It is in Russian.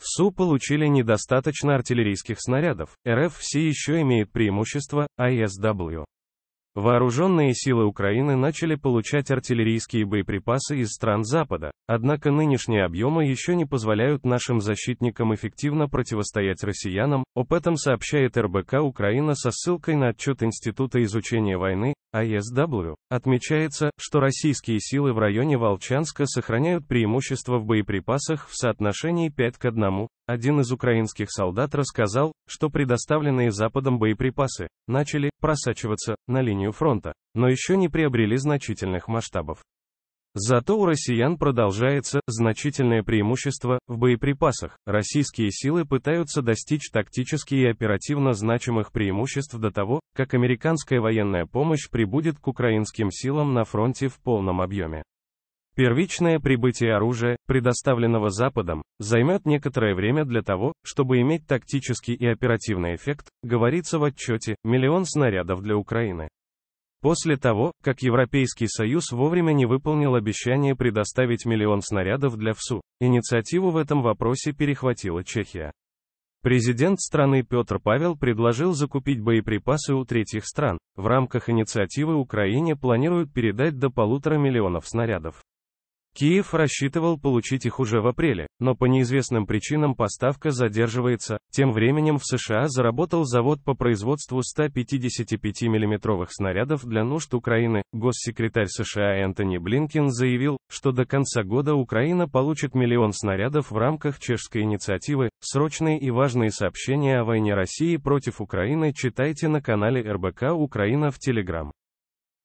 В СУ получили недостаточно артиллерийских снарядов, РФ все еще имеет преимущество, АСW. Вооруженные силы Украины начали получать артиллерийские боеприпасы из стран Запада, однако нынешние объемы еще не позволяют нашим защитникам эффективно противостоять россиянам, об этом сообщает РБК Украина со ссылкой на отчет Института изучения войны, АСВ. Отмечается, что российские силы в районе Волчанска сохраняют преимущество в боеприпасах в соотношении 5 к 1, один из украинских солдат рассказал, что предоставленные Западом боеприпасы начали просачиваться на линию фронта, но еще не приобрели значительных масштабов. Зато у россиян продолжается значительное преимущество в боеприпасах. Российские силы пытаются достичь тактически и оперативно значимых преимуществ до того, как американская военная помощь прибудет к украинским силам на фронте в полном объеме. Первичное прибытие оружия, предоставленного Западом, займет некоторое время для того, чтобы иметь тактический и оперативный эффект, говорится в отчете «Миллион снарядов для Украины». После того, как Европейский Союз вовремя не выполнил обещание предоставить миллион снарядов для ВСУ, инициативу в этом вопросе перехватила Чехия. Президент страны Петр Павел предложил закупить боеприпасы у третьих стран. В рамках инициативы Украине планируют передать до полутора миллионов снарядов. Киев рассчитывал получить их уже в апреле, но по неизвестным причинам поставка задерживается. Тем временем в США заработал завод по производству 155 миллиметровых снарядов для нужд Украины. Госсекретарь США Энтони Блинкин заявил, что до конца года Украина получит миллион снарядов в рамках чешской инициативы. Срочные и важные сообщения о войне России против Украины читайте на канале РБК Украина в Телеграм.